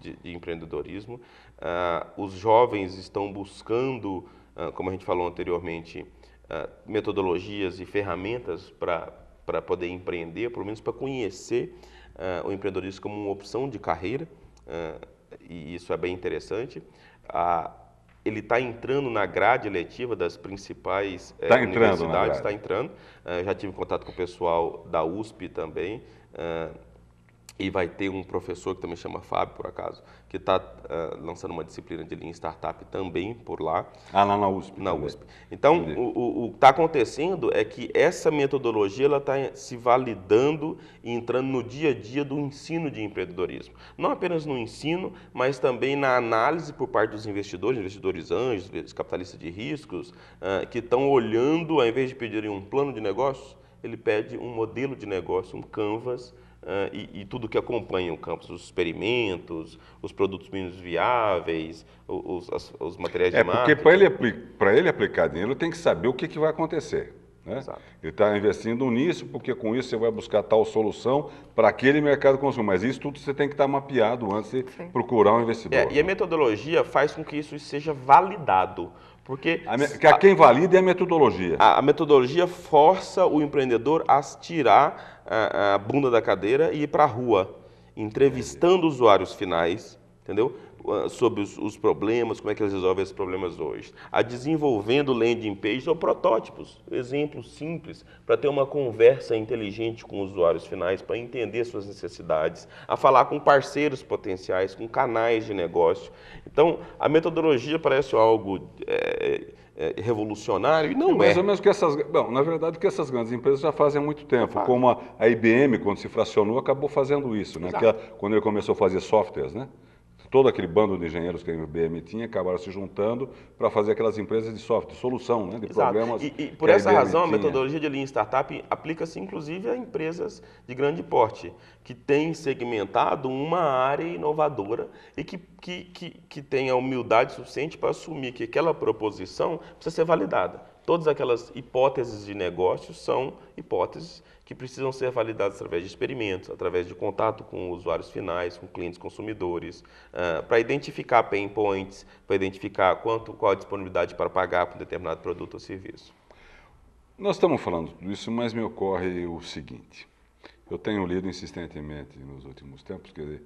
de, de, empreendedorismo. Uh, os jovens estão buscando, uh, como a gente falou anteriormente, ah, metodologias e ferramentas para poder empreender, pelo menos para conhecer o empreendedorismo como uma opção de carreira, e isso é bem interessante. ele está entrando na grade letiva das principais eh, tá universidades, está entrando. já tive contato com o pessoal da USP também. Uh, e vai ter um professor que também chama Fábio, por acaso, que está uh, eh, lançando uma disciplina de linha Startup também por lá. Ah, lá na USP. Na USP. Então, o o que está acontecendo é que essa metodologia está se validando e entrando no dia a dia do ensino de empreendedorismo. Não apenas no ensino, mas também na análise por parte dos investidores, investidores anjos, capitalistas de riscos, uh, que estão olhando, ao invés de pedirem um plano de negócio, ele pede um modelo de negócio, um canvas, Uh, e, e, tudo que acompanha o campus, os experimentos, os produtos mínimos viáveis, os, os, os materiais é, de marketing. É, porque para ele, pra ele aplicar dinheiro, tem que saber o que, que vai acontecer. Né? Ele está investindo nisso, porque com isso você vai buscar tal solução para aquele mercado consumo. Mas isso tudo você tem que estar tá mapeado antes de Sim. procurar um investidor. É, né? E a né? metodologia faz com que isso seja validado. Porque a, que a, quem valida é a metodologia. A, a, metodologia força o empreendedor a tirar a, eh, eh, a bunda da cadeira e ir para a rua, entrevistando usuários finais, entendeu? Ah, sobre os, os, problemas, como é que eles resolvem esses problemas hoje. A desenvolvendo landing page ou protótipos, exemplos simples, para ter uma conversa inteligente com usuários finais, para entender suas necessidades, a falar com parceiros potenciais, com canais de negócio. Então, a metodologia parece algo. É, é, é revolucionário e não é mais é. Mais ou menos que essas. Bom, na verdade, que essas grandes empresas já fazem há muito tempo, Exato. como a, a, IBM, quando se fracionou, acabou fazendo isso, né? quando ele começou a fazer softwares, né? todo aquele bando de engenheiros que a IBM tinha acabaram se juntando para fazer aquelas empresas de software, de solução né, de Exato. problemas. E, e por essa a razão, tinha. a metodologia de Lean Startup aplica-se inclusive a empresas de grande porte, que têm segmentado uma área inovadora e que, que, que, que tem a humildade suficiente para assumir que aquela proposição precisa ser validada. Todas aquelas hipóteses de negócio são hipóteses que precisam ser validados através de experimentos, através de contato com usuários finais, com clientes consumidores, uh, para identificar pain points, para identificar quanto, qual a disponibilidade para pagar por um determinado produto ou serviço. Nós estamos falando tudo isso, mas me ocorre o seguinte. Eu tenho lido insistentemente nos últimos tempos que,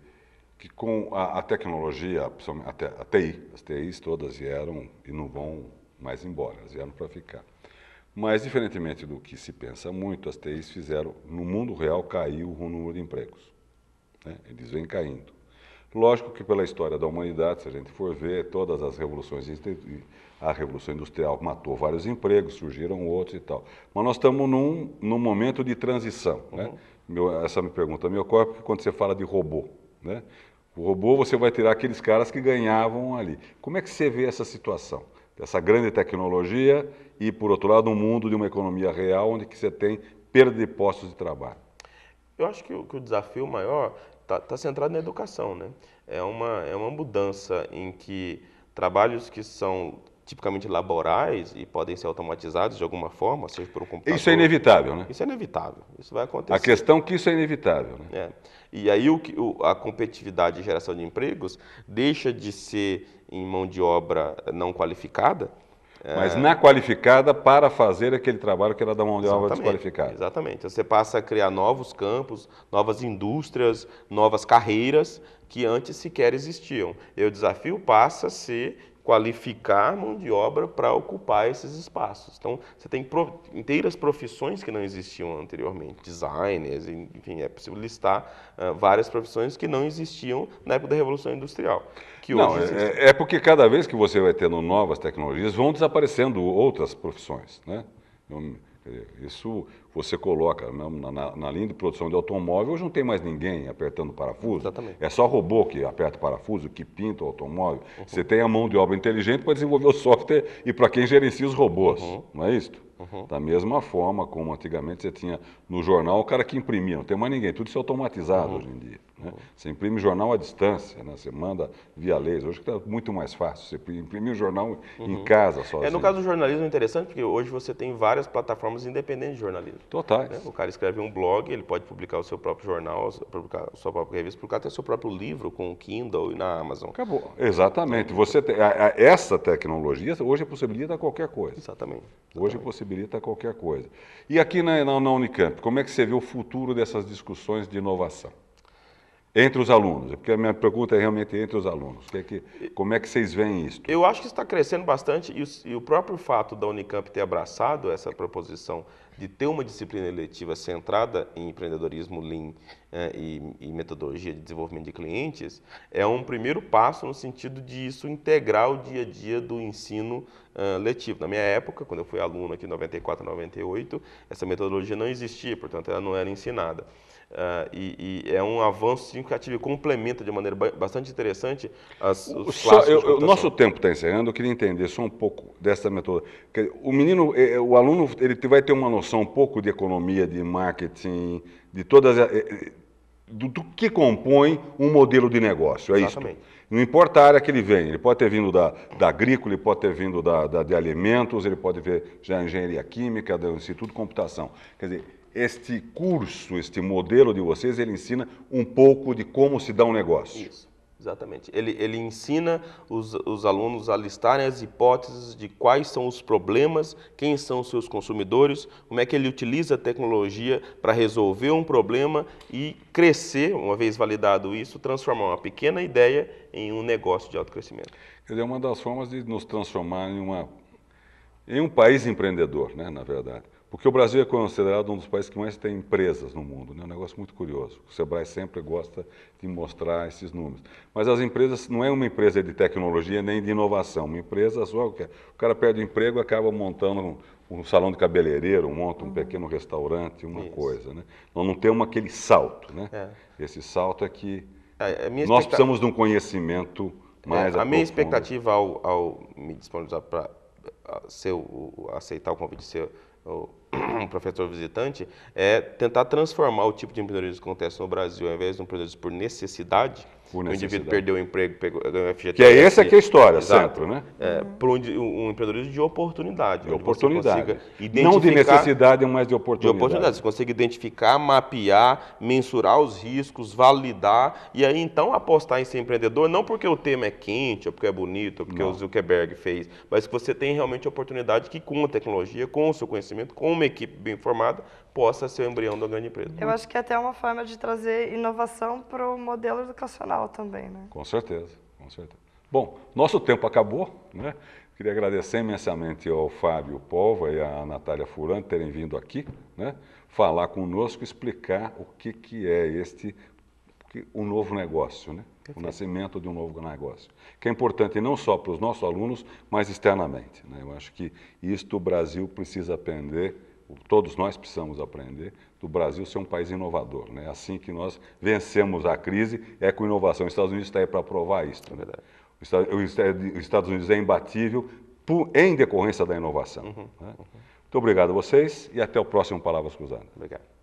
que com a, a tecnologia, até a TI, as TIs todas vieram e não vão mais embora, elas vieram para ficar. Mas, diferentemente do que se pensa muito, as TIs fizeram, no mundo real, cair o número de empregos. Né? Eles vêm caindo. Lógico que pela história da humanidade, se a gente for ver, todas as revoluções, a Revolução Industrial matou vários empregos, surgiram outros e tal. Mas nós estamos num, num momento de transição. Né? Uhum. Né? Meu, essa me pergunta me ocorre porque quando você fala de robô, né? o robô você vai tirar aqueles caras que ganhavam ali. Como é que você vê essa situação? essa grande tecnologia e, por outro lado, um mundo de uma economia real onde que você tem perda de postos de trabalho. Eu acho que o, que o desafio maior está tá centrado na educação, né? É uma, é uma mudança em que trabalhos que são tipicamente laborais e podem ser automatizados de alguma forma, seja por um computador. Isso é inevitável, né? Isso é inevitável, isso vai acontecer. A questão é que isso é inevitável, né? É. E aí o, a competitividade e geração de empregos deixa de ser em mão de obra não qualificada. Mas é... na é qualificada para fazer aquele trabalho que era da mão de obra desqualificada. Exatamente. Você passa a criar novos campos, novas indústrias, novas carreiras que antes sequer existiam. E o desafio passa a ser qualificar mão de obra para ocupar esses espaços. Então, você tem pro, inteiras profissões que não existiam anteriormente, designers, enfim, é possível listar uh, várias profissões que não existiam na época da Revolução Industrial. Que não, hoje é, é, é, porque cada vez que você vai tendo novas tecnologias, vão desaparecendo outras profissões, né? Eu, isso você coloca na, na, na, linha de produção de automóvel, hoje não tem mais ninguém apertando parafuso. Exatamente. É só robô que aperta parafuso, que pinta o automóvel. Uhum. Você tem a mão de obra inteligente para desenvolver o software e para quem gerencia os robôs. Uhum. Não é isso? Uhum. Da mesma forma como antigamente você tinha no jornal o cara que imprimia, não tem mais ninguém, tudo isso é automatizado uhum. hoje em dia. Né? Você imprime jornal à distância, né? você manda via laser. Hoje está muito mais fácil, você imprime o jornal uhum. em casa só. É, no caso do jornalismo é interessante, porque hoje você tem várias plataformas independentes de jornalismo. Totais. Né? O cara escreve um blog, ele pode publicar o seu próprio jornal, publicar a sua própria revista, publicar até o seu próprio livro com o Kindle e na Amazon. Acabou. Exatamente. Você essa tecnologia hoje é possibilita qualquer coisa. Exatamente. É Exatamente. Hoje possibilita qualquer coisa. E aqui na, na, na Unicamp, como é que você vê o futuro dessas discussões de inovação? Entre os alunos, é porque a minha pergunta é realmente entre os alunos. Que é que, como é que vocês veem isso? Eu acho que está crescendo bastante e o, e o, próprio fato da Unicamp ter abraçado essa proposição de ter uma disciplina eletiva centrada em empreendedorismo Lean eh, e, e, metodologia de desenvolvimento de clientes é um primeiro passo no sentido de isso integrar o dia a dia do ensino eh, letivo. Na minha época, quando eu fui aluno aqui em 94, 98, essa metodologia não existia, portanto ela não era ensinada. Uh, e, e, é um avanço significativo, complementa de maneira bastante interessante as, os só, eu, O nosso tempo está encerrando, eu queria entender só um pouco dessa metodologia. O menino, é, é, o aluno, ele vai ter uma noção um pouco de economia, de marketing, de todas é, do, do que compõe um modelo de negócio, é isso? Não importa a área que ele vem, ele pode ter vindo da, da agrícola, ele pode ter vindo da, da de alimentos, ele pode ver da engenharia química, do Instituto de Computação. Quer dizer, este curso, este modelo de vocês, ele ensina um pouco de como se dá um negócio. Isso, exatamente. Ele, ele ensina os, os alunos a listarem as hipóteses de quais são os problemas, quem são os seus consumidores, como é que ele utiliza a tecnologia para resolver um problema e crescer, uma vez validado isso, transformar uma pequena ideia em um negócio de alto crescimento. Ele é uma das formas de nos transformar em, uma, em um país empreendedor, né, na verdade. Porque o Brasil é considerado um dos países que mais tem empresas no mundo, né? É um negócio muito curioso. O Sebrae sempre gosta de mostrar esses números. Mas as empresas, não é uma empresa de tecnologia nem de inovação, uma empresa só, o é? O cara perde o emprego acaba montando um, salão de cabeleireiro, monta um pequeno restaurante, uma Isso. coisa. Né? Nós não temos aquele salto. Né? É. Esse salto é que é, nós precisamos de um conhecimento é, mais é, A minha expectativa ao, ao me disponibilizar para aceitar o convite de ser um <clears throat> professor visitante, é tentar transformar o tipo de empreendedorismo que acontece no Brasil, ao invés de um empreendedorismo por necessidade, o indivíduo perdeu o emprego, pegou, o FGTS. Que é essa que é a história, certo? né? É, para um, um, empreendedorismo de oportunidade. De oportunidade. Não de necessidade, mas de oportunidade. De oportunidade. Você consegue identificar, mapear, mensurar os riscos, validar e aí então apostar em ser empreendedor, não porque o tema é quente, ou porque é bonito, ou porque não. o Zuckerberg fez, mas que você tem realmente a oportunidade que com a tecnologia, com o seu conhecimento, com uma equipe bem formada, possa ser o embrião da grande empresa. Eu acho que é até uma forma de trazer inovação para o modelo educacional também, né? Com certeza, com certeza. Bom, nosso tempo acabou, né? Queria agradecer imensamente ao Fábio Polva e à Natália Furan terem vindo aqui, né? Falar conosco, explicar o que, que é este, o novo negócio, né? o nascimento de um novo negócio, que é importante não só para os nossos alunos, mas externamente. Né? Eu acho que isto o Brasil precisa aprender todos nós precisamos aprender do Brasil ser um país inovador. Né? Assim que nós vencemos a crise, é com inovação. Os Estados Unidos está aí para provar isso. Né? Os Estados Unidos é imbatível por, em decorrência da inovação. Uhum, né? uhum. Muito obrigado a vocês e até o próximo Palavras Cruzadas. Obrigado.